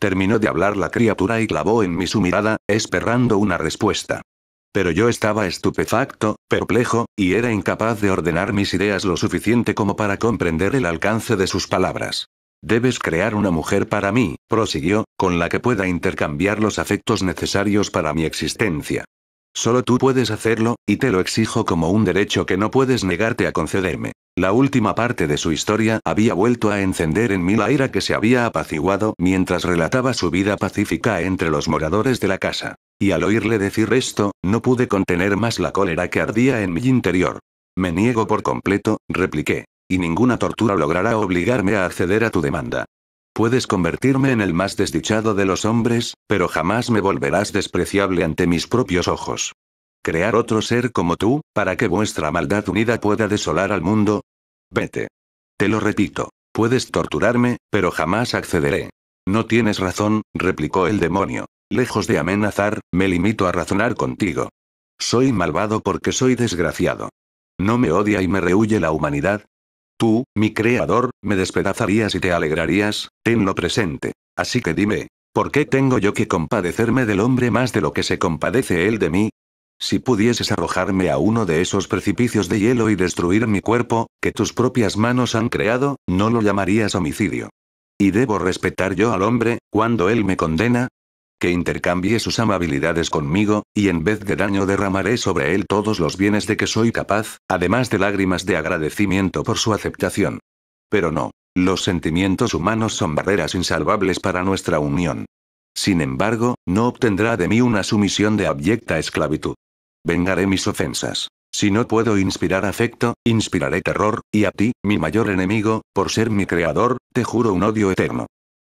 Terminó de hablar la criatura y clavó en mí su mirada, esperando una respuesta. Pero yo estaba estupefacto, perplejo, y era incapaz de ordenar mis ideas lo suficiente como para comprender el alcance de sus palabras. Debes crear una mujer para mí, prosiguió, con la que pueda intercambiar los afectos necesarios para mi existencia. Solo tú puedes hacerlo, y te lo exijo como un derecho que no puedes negarte a concederme. La última parte de su historia había vuelto a encender en mí la ira que se había apaciguado mientras relataba su vida pacífica entre los moradores de la casa. Y al oírle decir esto, no pude contener más la cólera que ardía en mi interior. Me niego por completo, repliqué. Y ninguna tortura logrará obligarme a acceder a tu demanda. Puedes convertirme en el más desdichado de los hombres, pero jamás me volverás despreciable ante mis propios ojos crear otro ser como tú, para que vuestra maldad unida pueda desolar al mundo, Vete. Te lo repito. Puedes torturarme, pero jamás accederé. No tienes razón, replicó el demonio. Lejos de amenazar, me limito a razonar contigo. Soy malvado porque soy desgraciado. ¿No me odia y me rehuye la humanidad? Tú, mi creador, me despedazarías y te alegrarías, tenlo presente. Así que dime, ¿por qué tengo yo que compadecerme del hombre más de lo que se compadece él de mí? Si pudieses arrojarme a uno de esos precipicios de hielo y destruir mi cuerpo, que tus propias manos han creado, no lo llamarías homicidio. ¿Y debo respetar yo al hombre, cuando él me condena? Que intercambie sus amabilidades conmigo, y en vez de daño derramaré sobre él todos los bienes de que soy capaz, además de lágrimas de agradecimiento por su aceptación. Pero no, los sentimientos humanos son barreras insalvables para nuestra unión. Sin embargo, no obtendrá de mí una sumisión de abyecta esclavitud. Vengaré mis ofensas. Si no puedo inspirar afecto, inspiraré terror, y a ti, mi mayor enemigo, por ser mi creador, te juro un odio eterno.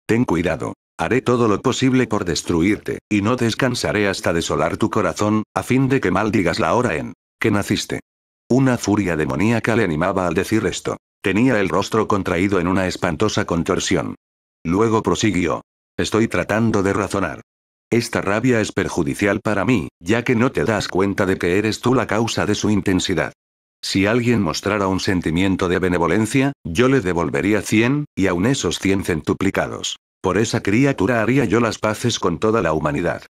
Ten cuidado. Haré todo lo posible por destruirte, y no descansaré hasta desolar tu corazón, a fin de que maldigas la hora en que naciste. Una furia demoníaca le animaba al decir esto. Tenía el rostro contraído en una espantosa contorsión. Luego prosiguió. Estoy tratando de razonar. Esta rabia es perjudicial para mí, ya que no te das cuenta de que eres tú la causa de su intensidad. Si alguien mostrara un sentimiento de benevolencia, yo le devolvería 100, y aún esos 100 centuplicados. Por esa criatura haría yo las paces con toda la humanidad.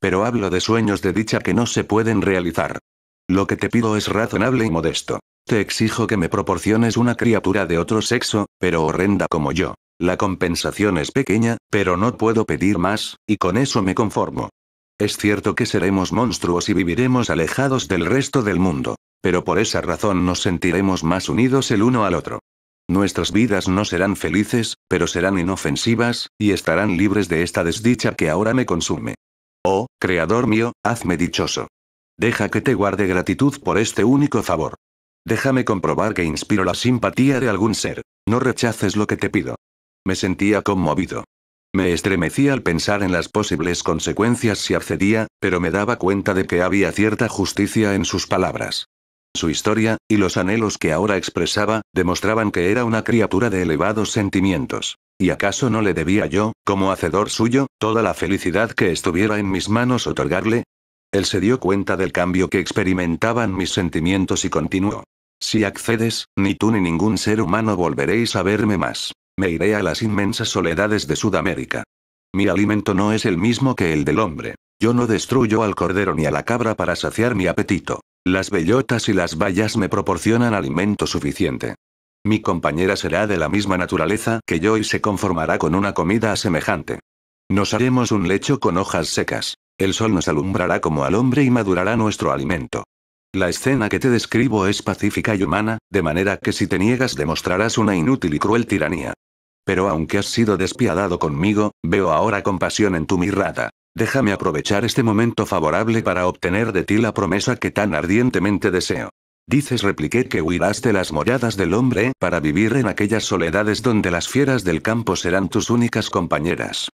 Pero hablo de sueños de dicha que no se pueden realizar. Lo que te pido es razonable y modesto. Te exijo que me proporciones una criatura de otro sexo, pero horrenda como yo, la compensación es pequeña, pero no puedo pedir más, y con eso me conformo. Es cierto que seremos monstruos y viviremos alejados del resto del mundo, pero por esa razón nos sentiremos más unidos el uno al otro. Nuestras vidas no serán felices, pero serán inofensivas, y estarán libres de esta desdicha que ahora me consume. Oh, Creador mío, hazme dichoso. Deja que te guarde gratitud por este único favor. Déjame comprobar que inspiro la simpatía de algún ser. No rechaces lo que te pido. Me sentía conmovido. Me estremecía al pensar en las posibles consecuencias si accedía, pero me daba cuenta de que había cierta justicia en sus palabras. Su historia, y los anhelos que ahora expresaba, demostraban que era una criatura de elevados sentimientos. ¿Y acaso no le debía yo, como hacedor suyo, toda la felicidad que estuviera en mis manos otorgarle? Él se dio cuenta del cambio que experimentaban mis sentimientos y continuó. Si accedes, ni tú ni ningún ser humano volveréis a verme más me iré a las inmensas soledades de Sudamérica. Mi alimento no es el mismo que el del hombre. Yo no destruyo al cordero ni a la cabra para saciar mi apetito. Las bellotas y las bayas me proporcionan alimento suficiente. Mi compañera será de la misma naturaleza que yo y se conformará con una comida semejante. Nos haremos un lecho con hojas secas. El sol nos alumbrará como al hombre y madurará nuestro alimento. La escena que te describo es pacífica y humana, de manera que si te niegas demostrarás una inútil y cruel tiranía pero aunque has sido despiadado conmigo, veo ahora compasión en tu mirada. Déjame aprovechar este momento favorable para obtener de ti la promesa que tan ardientemente deseo. Dices repliqué que huirás de las moradas del hombre para vivir en aquellas soledades donde las fieras del campo serán tus únicas compañeras.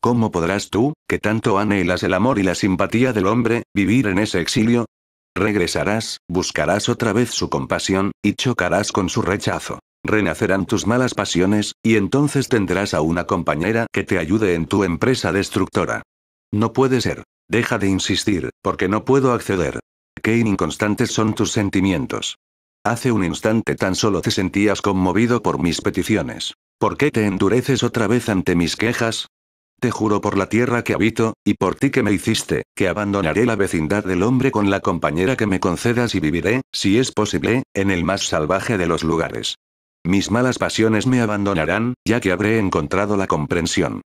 ¿Cómo podrás tú, que tanto anhelas el amor y la simpatía del hombre, vivir en ese exilio? Regresarás, buscarás otra vez su compasión, y chocarás con su rechazo renacerán tus malas pasiones, y entonces tendrás a una compañera que te ayude en tu empresa destructora. No puede ser. Deja de insistir, porque no puedo acceder. Qué inconstantes son tus sentimientos. Hace un instante tan solo te sentías conmovido por mis peticiones. ¿Por qué te endureces otra vez ante mis quejas? Te juro por la tierra que habito, y por ti que me hiciste, que abandonaré la vecindad del hombre con la compañera que me concedas y viviré, si es posible, en el más salvaje de los lugares. Mis malas pasiones me abandonarán, ya que habré encontrado la comprensión.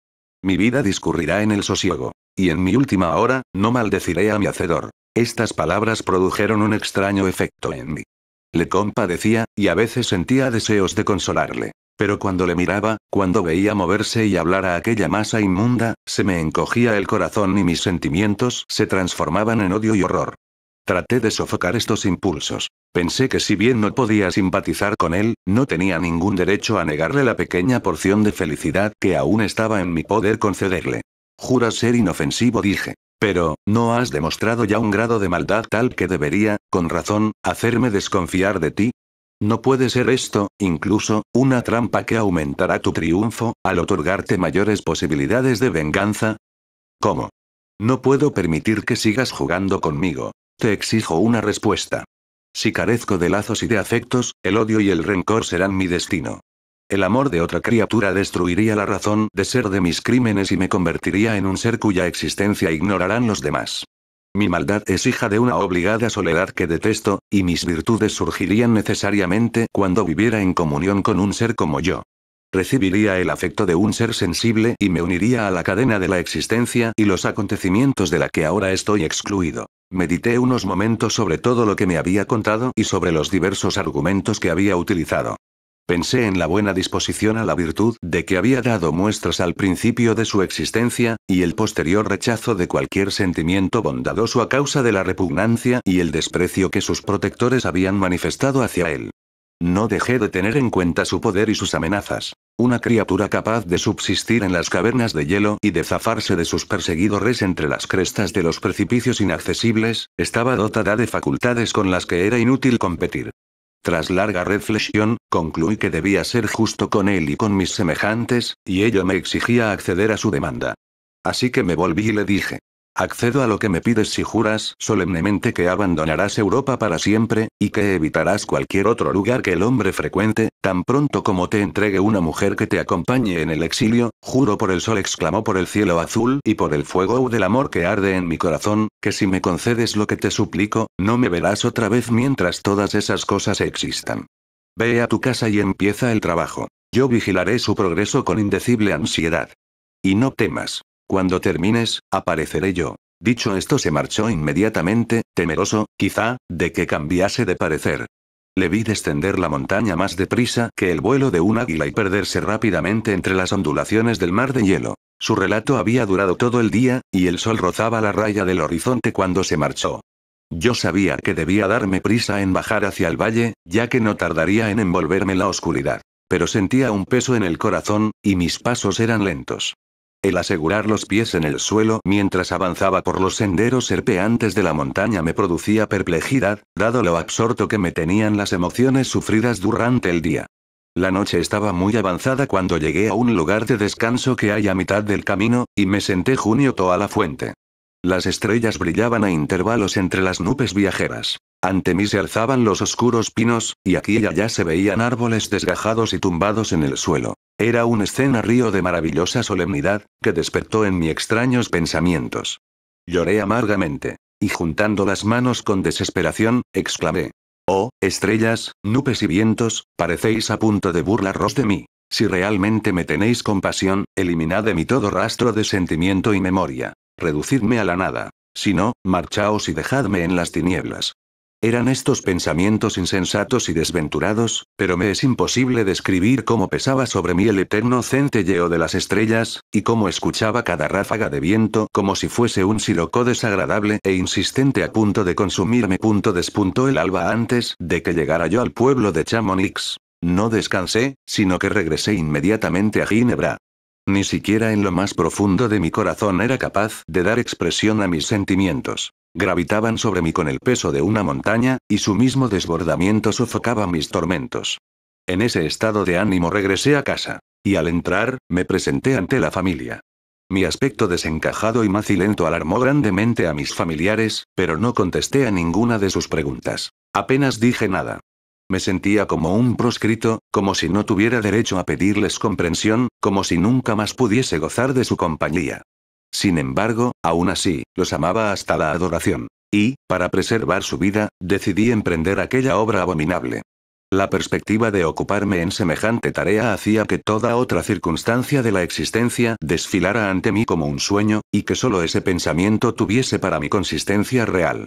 Mi vida discurrirá en el sosiego. Y en mi última hora, no maldeciré a mi hacedor. Estas palabras produjeron un extraño efecto en mí. Le compadecía, y a veces sentía deseos de consolarle. Pero cuando le miraba, cuando veía moverse y hablar a aquella masa inmunda, se me encogía el corazón y mis sentimientos se transformaban en odio y horror. Traté de sofocar estos impulsos. Pensé que si bien no podía simpatizar con él, no tenía ningún derecho a negarle la pequeña porción de felicidad que aún estaba en mi poder concederle. Juras ser inofensivo, dije. Pero, ¿no has demostrado ya un grado de maldad tal que debería, con razón, hacerme desconfiar de ti? No puede ser esto, incluso, una trampa que aumentará tu triunfo, al otorgarte mayores posibilidades de venganza. ¿Cómo? No puedo permitir que sigas jugando conmigo. Te exijo una respuesta. Si carezco de lazos y de afectos, el odio y el rencor serán mi destino. El amor de otra criatura destruiría la razón de ser de mis crímenes y me convertiría en un ser cuya existencia ignorarán los demás. Mi maldad es hija de una obligada soledad que detesto, y mis virtudes surgirían necesariamente cuando viviera en comunión con un ser como yo. Recibiría el afecto de un ser sensible y me uniría a la cadena de la existencia y los acontecimientos de la que ahora estoy excluido. Medité unos momentos sobre todo lo que me había contado y sobre los diversos argumentos que había utilizado. Pensé en la buena disposición a la virtud de que había dado muestras al principio de su existencia, y el posterior rechazo de cualquier sentimiento bondadoso a causa de la repugnancia y el desprecio que sus protectores habían manifestado hacia él. No dejé de tener en cuenta su poder y sus amenazas. Una criatura capaz de subsistir en las cavernas de hielo y de zafarse de sus perseguidores entre las crestas de los precipicios inaccesibles, estaba dotada de facultades con las que era inútil competir. Tras larga reflexión, concluí que debía ser justo con él y con mis semejantes, y ello me exigía acceder a su demanda. Así que me volví y le dije, Accedo a lo que me pides si juras solemnemente que abandonarás Europa para siempre, y que evitarás cualquier otro lugar que el hombre frecuente, tan pronto como te entregue una mujer que te acompañe en el exilio, juro por el sol exclamó por el cielo azul y por el fuego del amor que arde en mi corazón, que si me concedes lo que te suplico, no me verás otra vez mientras todas esas cosas existan. Ve a tu casa y empieza el trabajo. Yo vigilaré su progreso con indecible ansiedad. Y no temas. Cuando termines, apareceré yo. Dicho esto se marchó inmediatamente, temeroso, quizá, de que cambiase de parecer. Le vi descender la montaña más deprisa que el vuelo de un águila y perderse rápidamente entre las ondulaciones del mar de hielo. Su relato había durado todo el día, y el sol rozaba la raya del horizonte cuando se marchó. Yo sabía que debía darme prisa en bajar hacia el valle, ya que no tardaría en envolverme la oscuridad. Pero sentía un peso en el corazón, y mis pasos eran lentos. El asegurar los pies en el suelo mientras avanzaba por los senderos serpeantes de la montaña me producía perplejidad, dado lo absorto que me tenían las emociones sufridas durante el día. La noche estaba muy avanzada cuando llegué a un lugar de descanso que hay a mitad del camino, y me senté junio a la fuente. Las estrellas brillaban a intervalos entre las nubes viajeras. Ante mí se alzaban los oscuros pinos, y aquí y allá se veían árboles desgajados y tumbados en el suelo. Era un río de maravillosa solemnidad, que despertó en mí extraños pensamientos. Lloré amargamente, y juntando las manos con desesperación, exclamé. Oh, estrellas, nubes y vientos, parecéis a punto de burlaros de mí. Si realmente me tenéis compasión, eliminad de mí todo rastro de sentimiento y memoria. Reducidme a la nada. Si no, marchaos y dejadme en las tinieblas. Eran estos pensamientos insensatos y desventurados, pero me es imposible describir cómo pesaba sobre mí el eterno centelleo de las estrellas, y cómo escuchaba cada ráfaga de viento como si fuese un sirocó desagradable e insistente a punto de consumirme. Punto despuntó el alba antes de que llegara yo al pueblo de Chamonix. No descansé, sino que regresé inmediatamente a Ginebra. Ni siquiera en lo más profundo de mi corazón era capaz de dar expresión a mis sentimientos. Gravitaban sobre mí con el peso de una montaña, y su mismo desbordamiento sofocaba mis tormentos. En ese estado de ánimo regresé a casa. Y al entrar, me presenté ante la familia. Mi aspecto desencajado y macilento alarmó grandemente a mis familiares, pero no contesté a ninguna de sus preguntas. Apenas dije nada. Me sentía como un proscrito, como si no tuviera derecho a pedirles comprensión, como si nunca más pudiese gozar de su compañía. Sin embargo, aún así, los amaba hasta la adoración. Y, para preservar su vida, decidí emprender aquella obra abominable. La perspectiva de ocuparme en semejante tarea hacía que toda otra circunstancia de la existencia desfilara ante mí como un sueño, y que solo ese pensamiento tuviese para mí consistencia real.